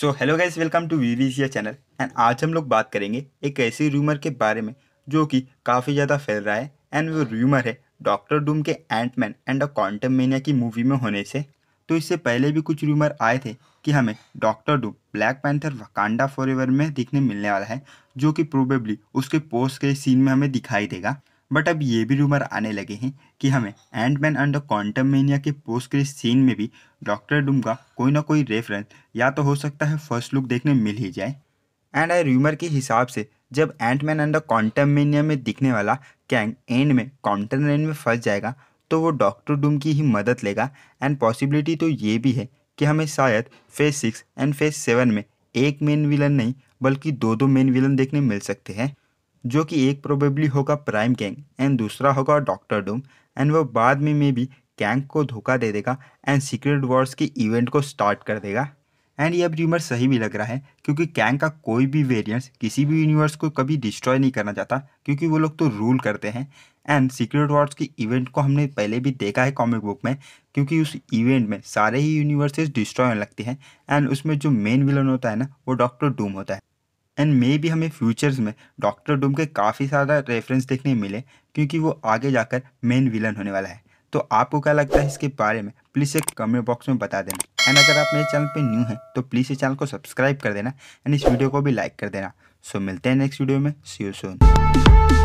so hello guys welcome to V V channel and आज हम लोग बात करेंगे एक ऐसी रूमर के बारे में जो कि काफ़ी ज़्यादा फैल रहा है एंड वो रूमर है डॉक्टर डूम के Ant Man and Quantumania की मूवी में होने से तो इससे पहले भी कुछ रूमर आए थे कि हमें doctor Doom Black Panther Wakanda for में दिखने मिलने वाला है जो कि प्रोबेबली उसके पोस्ट के सीन में हमें दिखाई देगा बट अब ये भी रूमर आने लगे हैं कि हमें Ant Man and the Quantumania के पोस्ट के सीन में भी डॉक्टर डूम का कोई ना कोई रेफरेंस या तो हो सकता है फर्स्ट लुक देखने मिल ही जाए एंड आई रूमर के हिसाब से जब Ant Man and the Quantumania में दिखने वाला कैंग एंड में क्वांटम रेन में फंस जाएगा तो वो डॉक्टर डूम की ही मदद लेगा एंड पॉसिबिलिटी तो ये भी है कि हमें शायद phase six and phase seven में एक मेन विलन नहीं बल्कि दो दो मेन विलन देखने मिल सकते हैं जो कि एक प्रोबेबली होगा प्राइम गैंग एंड दूसरा होगा डॉक्टर डूम एंड वह बाद में मे भी गैंग को धोखा दे देगा एंड सीक्रेट वॉर्स के इवेंट को स्टार्ट कर देगा एंड ये अब र्यूमर सही भी लग रहा है क्योंकि कैंग का कोई भी वेरिएंट्स किसी भी यूनिवर्स को कभी डिस्ट्रॉय नहीं करना चाहता क्योंकि वो लोग तो रूल करते हैं एंड सीक्रेट वॉर्स के इवेंट को हमने पहले भी देखा है कॉमिक बुक में क्योंकि उस इवेंट में सारे ही यूनिवर्सेस डिस्ट्रॉय होने लगते हैं एंड उसमें जो मेन विलन होता है ना वो डॉक्टर डूम होता है एंड मे भी हमें फ्यूचर्स में डॉक्टर डूम के काफ़ी सारा रेफरेंस देखने मिले क्योंकि वो आगे जाकर मेन विलन होने वाला है तो आपको क्या लगता है इसके बारे में प्लीज़ एक कमेंट बॉक्स में बता देना एंड अगर आप मेरे चैनल पे न्यू हैं तो प्लीज़ इस चैनल को सब्सक्राइब कर देना एंड इस वीडियो को भी लाइक कर देना सो मिलते हैं नेक्स्ट वीडियो में सी यू सोन